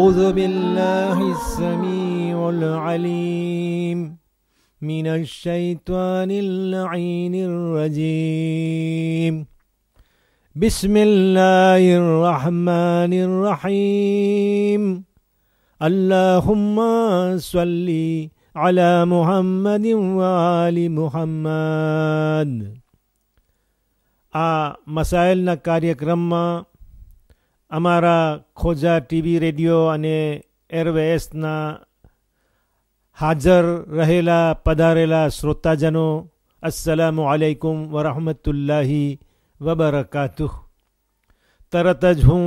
أعوذ بالله السميع العليم من الشيطان اللعين الرجيم بسم الله الرحمن الرحيم اللهم صل على محمد وآل محمد آه، مسائلنا كاريك કાર્યક્રમમાં અમારા ખોજા TV radio અને એરવેસના હાજર રહેલા પધારેલા શ્રોતાજનો અસલામ આલૈકુમ વરહમતુલ્લાહી વબરકાતુ તરત જ હું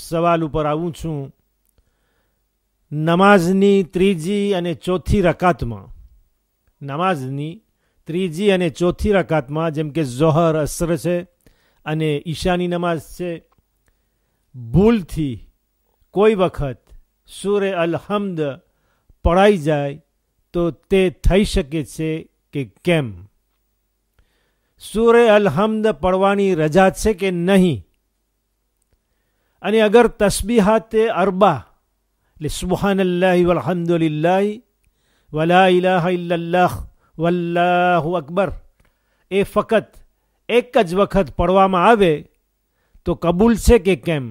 સવાલ ઉપર આવું છું નમાઝની ત્રીજી અને ચોથી રકાતમાં નમાઝની ત્રીજી અને ચોથી રકાતમાં જેમ કે ઝોહર અસર છે અને ઈશાની નમાઝ છે બુલ થી કોઈ વખત સૂર્ય અલહમદ પડી જાય તો તે થઈ શકે છે કે કેમ સૂર્ય અલહમદ પાડવાની રજા છે કે નહીં અને અગર તસ્બીહાતે અર્બા લિ સુબહાનલ્લાહી વલહમદુલ્લાહી વલા ઇલાહા ઇલ્લાલ્લાહ વલ્લાહુ અકબર એ ફક્ત એક કજ વખત પાડવામાં આવે તો કબૂલ છે કે કેમ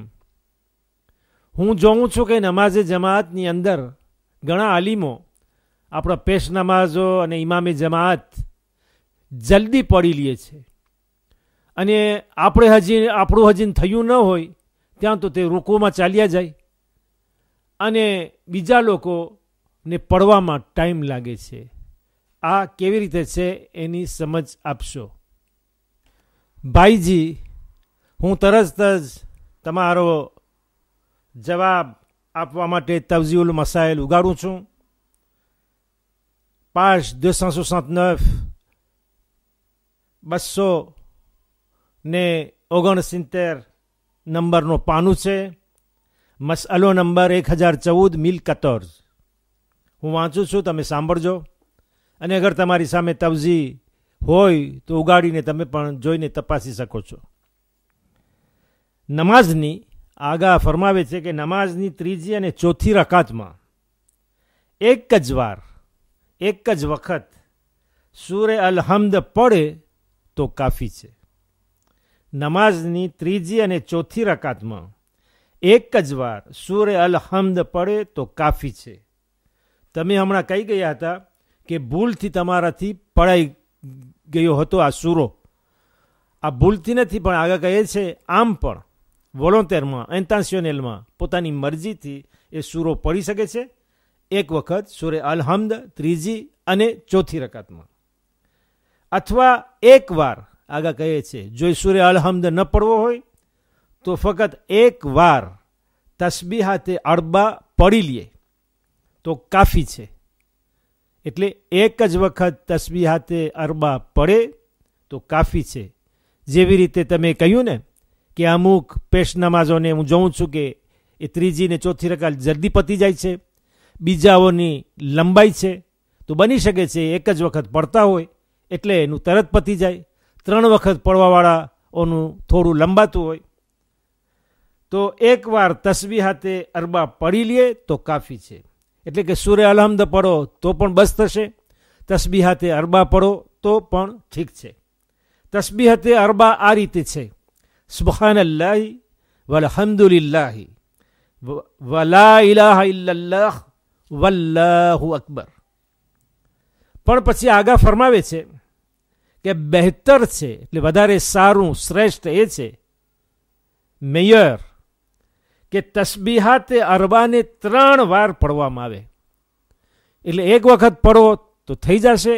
હું જોઉં છું કે નમાઝે જમાતની અંદર ઘણા આલિમો આપણા પેશ નમાઝો અને ઇમામી જમાત જલ્દી પડી લઈએ છે અને આપણે હજી આપણું હજી થયું ન હોય ત્યાં તો તે રૂકોમાં ચાલ્યા જાય અને બીજા લોકોને પડવામાં ટાઈમ લાગે છે આ કેવી રીતે છે એની સમજ આપશો ભાઈજી હું તરત જ તમારો જવાબ આપવા માટે તવઝીઉલ મસાઇલ ઉગાડું છું પાજ દોસો સોસઠ બસો ને ઓગણસિત્તેર નંબરનો પાનું છે મસઅલો નંબર એક હજાર ચૌદ મિલ કતોર હું વાંચું છું તમે સાંભળજો અને અગર તમારી સામે તવજી હોય તો ઉગાડીને તમે પણ જોઈને તપાસી શકો છો નમાઝની આગા ફરમાવે છે કે નમાઝની ત્રીજી અને ચોથી રકાતમાં એક જ વાર એક જ વખત સૂર્ય અલહમદ પડે તો કાફી છે નમાઝની ત્રીજી અને ચોથી રકાતમાં એક જ વાર સૂર્ય અલહમદ પડે તો કાફી છે તમે હમણાં કહી ગયા હતા કે ભૂલથી તમારાથી પડાઈ ગયો હતો આ સૂરો આ ભૂલથી નથી પણ આગળ કહે છે આમ પણ વોલોન્ટેરમાં ઇન્ટેન્શનલમાં પોતાની મરજીથી એ સૂરો પડી શકે છે એક વખત સૂરે અલહમદ ત્રીજી અને ચોથી રકાતમાં અથવા એકવાર આગા કહે છે જો એ સૂરે અલહમદ ન પડવો હોય તો ફક્ત એક વાર તસબી હાથે અડબા પડી લે તો કાફી છે એટલે એક જ વખત તસબી હાથે અરબા પડે તો કાફી છે જેવી રીતે તમે કહ્યું ને કે અમુક પેશ નમાઝોને હું જોઉં છું કે એ ત્રીજી ને ચોથી રકાત જલ્દી પતી જાય છે બીજાઓની લંબાઈ છે તો બની શકે છે એક જ વખત પડતા હોય એટલે એનું તરત પતી જાય ત્રણ વખત પડવાવાળાઓનું થોડું લંબાતું હોય તો એકવાર તસબી હાથે અરબા પડી લઈએ તો કાફી છે એટલે કે સૂર્ય અલહમદ પડો તો પણ બસ થશે તસબી હાથે અરબા પડો તો પણ ઠીક છે તસબી હાથે અરબા આ રીતે છે સુબહાનલ્લાહી વલહમદુલિલ્લાહી વલા ઇલાહ ઇલ્લલ્લાહ વલ્લાહુ અકબર પણ પછી આગા ફરમાવે છે કે બહેતર છે એટલે વધારે સારું શ્રેષ્ઠ એ છે મેયર કે તસ્બીહાત અરબાને ત્રણ વાર પડવામાં આવે એટલે એક વખત પડો તો થઈ જશે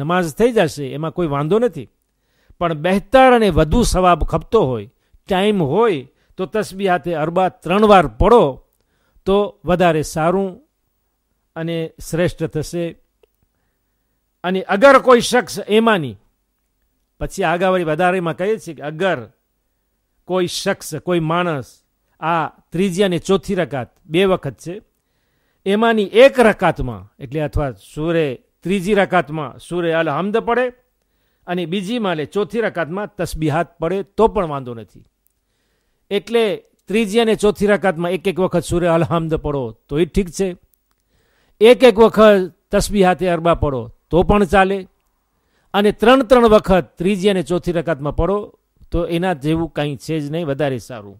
નમાઝ થઈ જશે એમાં કોઈ વાંધો નથી પણ બહેતર અને વધુ સવાબ ખપતો હોય ટાઈમ હોય તો તસબી હાથે અરબા ત્રણ વાર પડો તો વધારે સારું અને શ્રેષ્ઠ થશે અને અગર કોઈ શખ્સ એમાંની પછી આગળવાળી વધારેમાં કહીએ છીએ કે અગર કોઈ શખ્સ કોઈ માણસ આ ત્રીજી અને ચોથી રકાત બે વખત છે એમાંની એક રકાતમાં એટલે અથવા સૂરે ત્રીજી રકાતમાં સૂરે અલ હમદ પડે અને બીજી માલે ચોથી રકાતમાં તસબી હાથ પડે તો પણ વાંધો નથી એટલે ત્રીજી અને ચોથી રકાતમાં એક એક વખત સૂર્ય અલહમદ પડો તો એ ઠીક છે એક એક વખત તસબી હાથે અરબા પડો તો પણ ચાલે અને ત્રણ ત્રણ વખત ત્રીજી અને ચોથી રકાતમાં પડો તો એના જેવું કંઈ છે જ નહીં વધારે સારું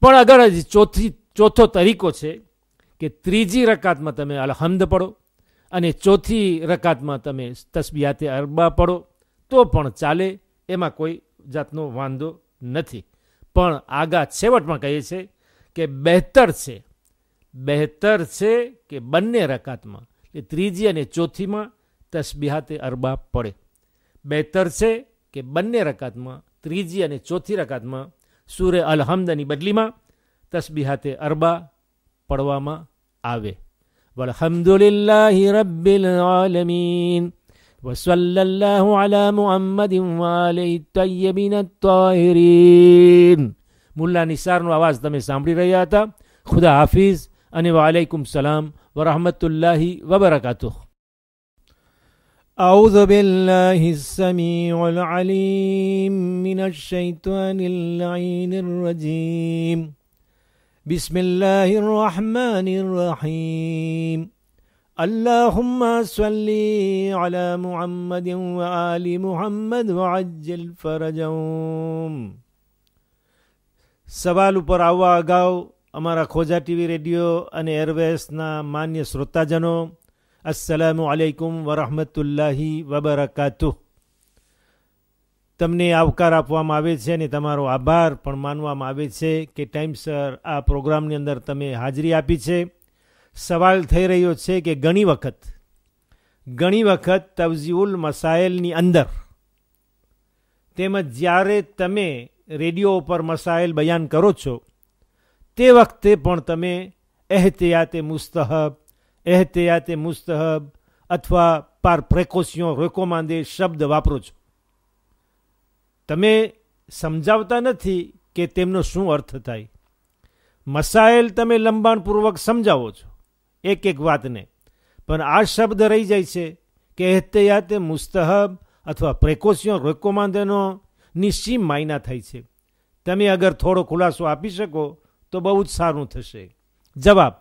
પણ અગર ચોથી ચોથો તરીકો છે કે ત્રીજી રકાતમાં તમે અલહમદ પડો અને ચોથી રકાતમાં તમે તસબી હાથે અરબા પડો તો પણ ચાલે એમાં કોઈ જાતનો વાંધો નથી પણ આગા છેવટમાં કહીએ છે કે બહેતર છે બહેતર છે કે બંને રકાતમાં એ ત્રીજી અને ચોથીમાં તસબીહાતે અરબા પડે બહેતર છે કે બંને રકાતમાં ત્રીજી અને ચોથી રકાતમાં સૂર્ય અલહમદની બદલીમાં તસબીહાતે અરબા પડવામાં આવે વલહમદુલિલ્લાહ રબ્બિલ આલમીન وصلى الله على محمد وعلى الطيبين الطاهرين مولا نسار અવાજ તમે સાંભળી રહ્યા خدا حافظ ان અને السلام સલામ વરહમતુલ્લાહી વબરકાતુહ أعوذ بالله السميع العليم من الشيطان اللعين الرجيم بسم الله الرحمن الرحيم اللهم صل على محمد وآل محمد وعجل فرجهم સવાલ ઉપર આવવા અગાઉ અમારા ખોજા ટીવી રેડિયો અને એરવેસના માન્ય શ્રોતાજનો અસલામુ આલૈકુમ વરહમતુલ્લાહી વબરકાતુ તમને આવકાર આપવામાં આવે છે અને તમારો આભાર પણ માનવામાં આવે છે કે ટાઈમસર આ પ્રોગ્રામની અંદર તમે હાજરી આપી છે સવાલ થઈ રહ્યો છે કે ઘણી વખત ઘણી વખત તવઝીઉલ મસાઇલની અંદર તેમજ જ્યારે તમે રેડિયો ઉપર મસાઇલ બયાન કરો છો તે વખતે પણ તમે એહતિયાતે મુસ્તહબ એહતિયાતે મુસ્તહબ અથવા પાર પ્રેકોસિયો રેકોમાન્દે શબ્દ વાપરો છો તમે સમજાવતા નથી કે તેમનો શું અર્થ થાય મસાઇલ તમે લંબાણપૂર્વક સમજાવો છો એક એક વાતને પણ આ શબ્દ રહી જાય છે કે એહતયાતે મુસ્તહબ અથવા પ્રેકોશન રેકોમાન્ડનો નિશ્ચિમ માયના થાય છે તમે અગર થોડો ખુલાસો આપી શકો તો બહુ જ સારું થશે જવાબ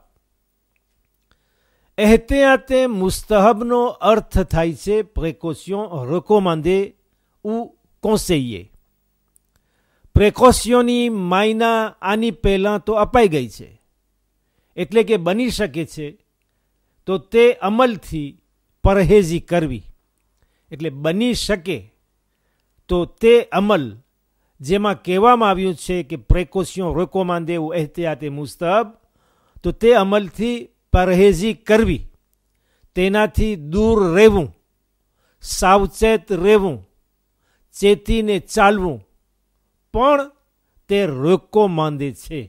એહતયાતે મુસ્તહબનો અર્થ થાય છે પ્રેકોશન રેકોમાન્ડે ઉ કોન્સેયે પ્રેકોશિયોની માયના આની પહેલાં તો અપાઈ ગઈ છે એટલે કે બની શકે છે તો તે અમલથી પરહેજી કરવી એટલે બની શકે તો તે અમલ જેમાં કહેવામાં આવ્યું છે કે પ્રેકોશિયો રોકોમાં દેવું એહતિયાતે મુસ્તબ તો તે અમલથી પરહેજી કરવી તેનાથી દૂર રહેવું સાવચેત રહેવું ચેતીને ચાલવું પણ તે રોકો માંદે છે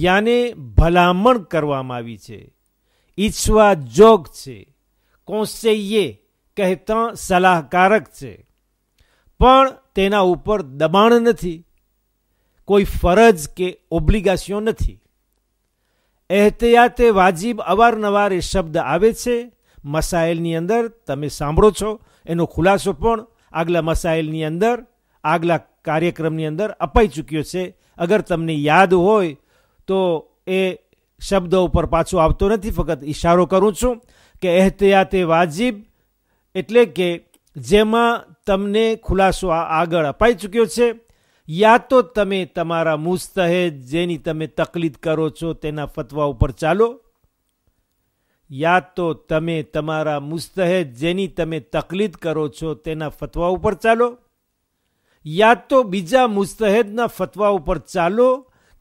યાને ભલામણ કરવામાં આવી છે ઈચ્છવા જોગ છે કોન્સેયે કહેતા સલાહકારક છે પણ તેના ઉપર દબાણ નથી કોઈ ફરજ કે ઓબ્લિગેશન નથી એહતિયાતે વાજીબ અવારનવાર એ શબ્દ આવે છે મસાઇલની અંદર તમે સાંભળો છો એનો ખુલાસો પણ આગલા મસાઇલની અંદર આગલા કાર્યક્રમની અંદર અપાઈ ચૂક્યો છે અગર તમને યાદ હોય તો એ શબ્દો ઉપર પાછો આવતો નથી ફક્ત ઇશારો કરું છું કે એહતિયાતે વાજિબ એટલે કે જેમાં તમને ખુલાસો આગળ અપાઈ ચૂક્યો છે યા તો તમે તમારા મુસ્તહેદ જેની તમે તકલીદ કરો છો તેના ફતવા ઉપર ચાલો યા તો તમે તમારા મુસ્તહેદ જેની તમે તકલીદ કરો છો તેના ફતવા ઉપર ચાલો યા તો બીજા મુસ્તહેદના ફતવા ઉપર ચાલો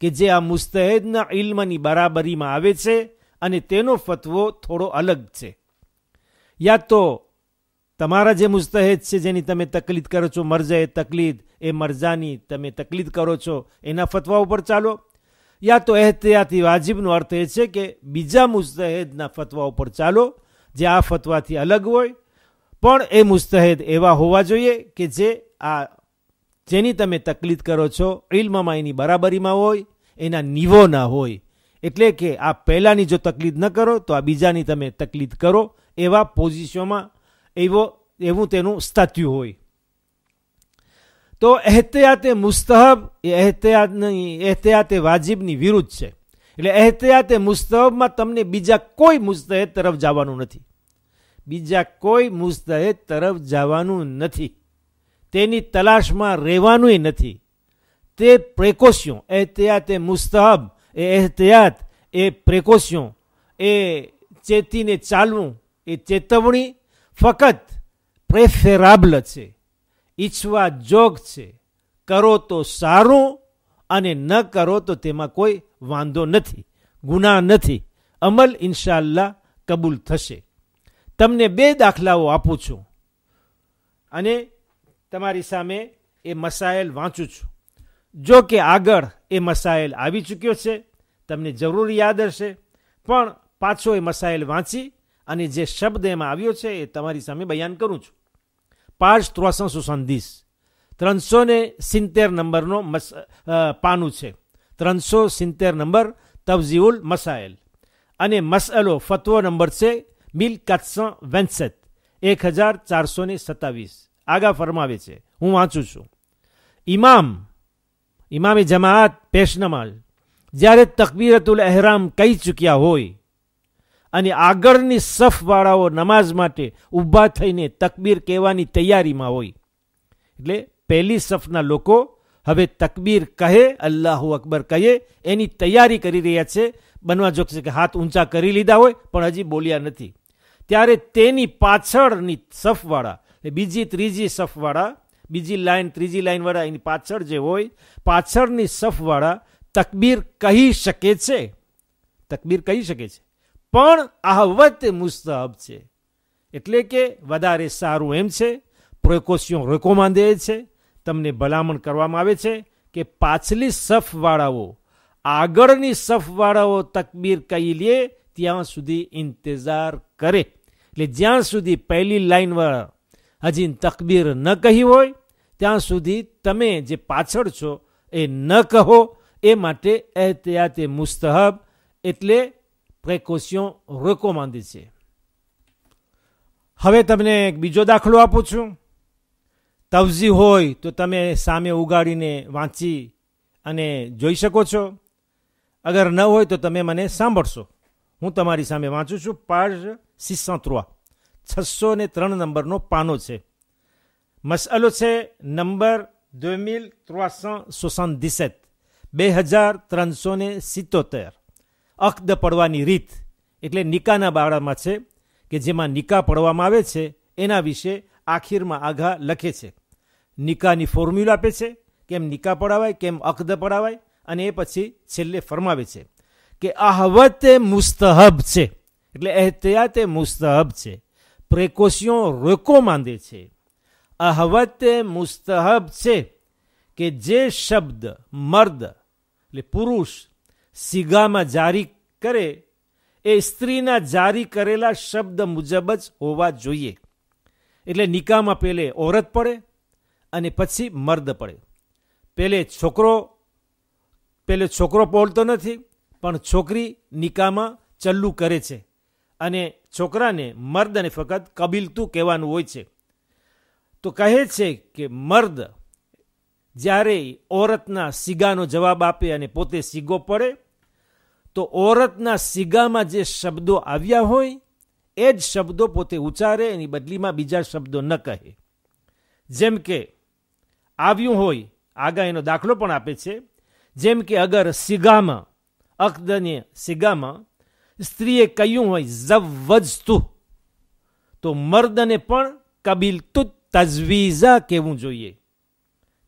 કે જે આ મુસ્તહેદના ઇલ્મની બરાબરીમાં આવે છે અને તેનો ફતવો થોડો અલગ છે યા તો તમારા જે મુસ્તહેદ છે જેની તમે તકલીદ કરો છો મરજા એ તકલીદ એ મરજાની તમે તકલીદ કરો છો એના ફતવા ઉપર ચાલો યા તો એહતિયાતી વાજિબનો અર્થ એ છે કે બીજા મુસ્તહેદના ફતવા ઉપર ચાલો જે આ ફતવાથી અલગ હોય પણ એ મુસ્તહેદ એવા હોવા જોઈએ કે જે આ જેની તમે તકલીફ કરો છો ઇલ્મમાં એની બરાબરીમાં હોય એના નિવો ના હોય એટલે કે આ પહેલાંની જો તકલીફ ન કરો તો આ બીજાની તમે તકલીફ કરો એવા પોઝિશનમાં એવો એવું તેનું સ્તત્યુ હોય તો એહતિયાત એ મુસ્તહબ એ એહતિયાતની એહતિયાત એ વાજિબની વિરુદ્ધ છે એટલે એહતિયાત એ મુસ્તહબમાં તમને બીજા કોઈ મુસ્તહેદ તરફ જવાનું નથી બીજા કોઈ મુસ્તહેદ તરફ જવાનું નથી તેની તલાશમાં રહેવાનુંય નથી તે પ્રેકોશ્યો એહતિયાત એ મુસ્તહબ એ એહતિયાત એ પ્રેકોશ્યો એ ચેતીને ચાલવું એ ચેતવણી ફક્ત પ્રેફેરાબલ છે ઈચ્છવા જોગ છે કરો તો સારું અને ન કરો તો તેમાં કોઈ વાંધો નથી ગુના નથી અમલ ઇન્શાલ્લા કબૂલ થશે તમને બે દાખલાઓ આપું છું અને તમારી સામે એ મસાયલ વાંચું છું જો કે આગળ એ મસાયલ આવી ચૂક્યો છે તમને જરૂર યાદ હશે પણ પાછો એ મસાયલ વાંચી અને જે શબ્દ એમાં આવ્યો છે એ તમારી સામે બયાન કરું છું પાંચ ત્રોસંસુ સંધિસ ત્રણસો ને સિત્તેર નંબરનો મસ પાનું છે ત્રણસો સિત્તેર નંબર તવઝીઉલ મસાયલ અને મસઅલો ફતવો નંબર છે મિલ કાતસો વેન્સેત એક હજાર ચારસો સત્તાવીસ આગા ફરમાવે છે હું વાંચું છું ઇમામ ઇમામે જમાત પેશનમાલ જ્યારે તકબીરતુલ અહેરામ કહી ચૂક્યા હોય અને આગળની સફવાળાઓ નમાઝ માટે ઊભા થઈને તકબીર કહેવાની તૈયારીમાં હોય એટલે પહેલી સફના લોકો હવે તકબીર કહે અલ્લાહુ અકબર કહે એની તૈયારી કરી રહ્યા છે બનવા જોગશે કે હાથ ઊંચા કરી લીધા હોય પણ હજી બોલ્યા નથી ત્યારે તેની પાછળની સફવાળા એ બીજી ત્રીજી સફવાળા બીજી લાઈન ત્રીજી લાઈનવાળા એની પાછળ જે હોય પાછળની સફવાળા તકબીર કહી શકે છે તકબીર કહી શકે છે પણ આહવત મુસ્તહબ છે એટલે કે વધારે સારું એમ છે પ્રોકોસિયો દે છે તમને ભલામણ કરવામાં આવે છે કે પાછલી સફવાળાઓ આગળની સફવાળાઓ તકબીર કહી લે ત્યાં સુધી ઇંતજાર કરે એટલે જ્યાં સુધી પહેલી લાઇનવાળા હજી તકબીર ન કહી હોય ત્યાં સુધી તમે જે પાછળ છો એ ન કહો એ માટે એહતિયાત મુસ્તહબ એટલે રોકો રેકોમાન્ડી છે હવે તમને એક બીજો દાખલો આપું છું તવજી હોય તો તમે સામે ઉગાડીને વાંચી અને જોઈ શકો છો અગર ન હોય તો તમે મને સાંભળશો હું તમારી સામે વાંચું છું પાર્ટ સિસ્સા ત્રુઆ છસો ને ત્રણ નંબરનો પાનો છે મસઅલો છે number deux mille trois cent soixante બે હજાર ત્રણસો ને સિત્તોતેર અક્દ પડવાની રીત એટલે નિકાના બાળામાં છે કે જેમાં નિકા પડવામાં આવે છે એના વિશે આખીરમાં આઘા લખે છે નિકાની ફોર્મ્યુલા આપે છે કેમ નિકા પડાવાય કેમ અખદ પડાવાય અને એ પછી છેલ્લે ફરમાવે છે કે આહવતે મુસ્તહબ છે એટલે એ મુસ્તહબ છે પ્રેકોશન recommanded છે આ હવત મુસ્તહબ છે કે જે શબ્દ મર્દ એટલે પુરુષ સિગામાં જારી કરે એ સ્ત્રીના જારી કરેલા શબ્દ મુજબ જ હોવા જોઈએ એટલે નિકામાં પહેલે ઓરત પડે અને પછી મર્દ પડે પહેલે છોકરો પેલે છોકરો બોલતો નથી પણ છોકરી નિકામાં ચલ્લું કરે છે અને છોકરાને મર્દ અને ફક્ત કબીલતું કહેવાનું હોય છે તો કહે છે કે મર્દ જ્યારે ઓરતના સિગાનો જવાબ આપે અને પોતે સીગો પડે તો ઓરતના સિગામાં જે શબ્દો આવ્યા હોય એ જ શબ્દો પોતે ઉચ્ચારે એની બદલીમાં બીજા શબ્દો ન કહે જેમ કે આવ્યું હોય આગા એનો દાખલો પણ આપે છે જેમ કે અગર સિગામાં અકદને સિગામાં સ્ત્રીએ કહ્યું હોય ઝવજતુ તો મર્દને પણ કબીલ તુ તજવીઝા કહેવું જોઈએ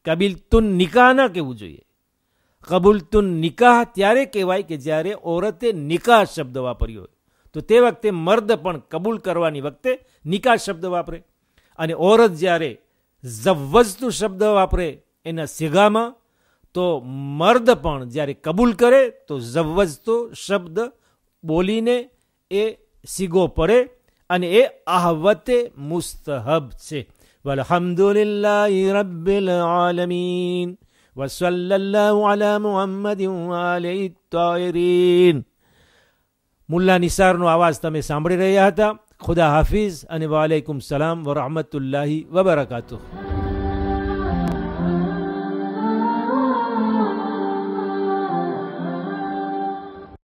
કબીલ તુન નિકાહ ના કહેવું જોઈએ કબૂલતુન નિકાહ ત્યારે કહેવાય કે જ્યારે ઓરતે નિકાહ શબ્દ વાપર્યો હોય તો તે વખતે મર્દ પણ કબૂલ કરવાની વખતે નિકાહ શબ્દ વાપરે અને ઓરત જ્યારે ઝવજતુ શબ્દ વાપરે એના સિગામાં તો મર્દ પણ જ્યારે કબૂલ કરે તો ઝવજતો શબ્દ બોલીને એ સીગો પડે અને એ આહવતે મુસ્તહબ છે વલહમદુલિલ્લાહ રબ્બિલ આલમીન વસલ્લલ્લાહુ અલા મુહમ્મદિન વાલી તાયરીન મુલ્લા નિસારનો આવાજ તમે સાંભળી રહ્યા હતા ખુદા હાફિઝ અને વાલેકુમ સલામ વરહમતુલ્લાહી વબરકાતુહ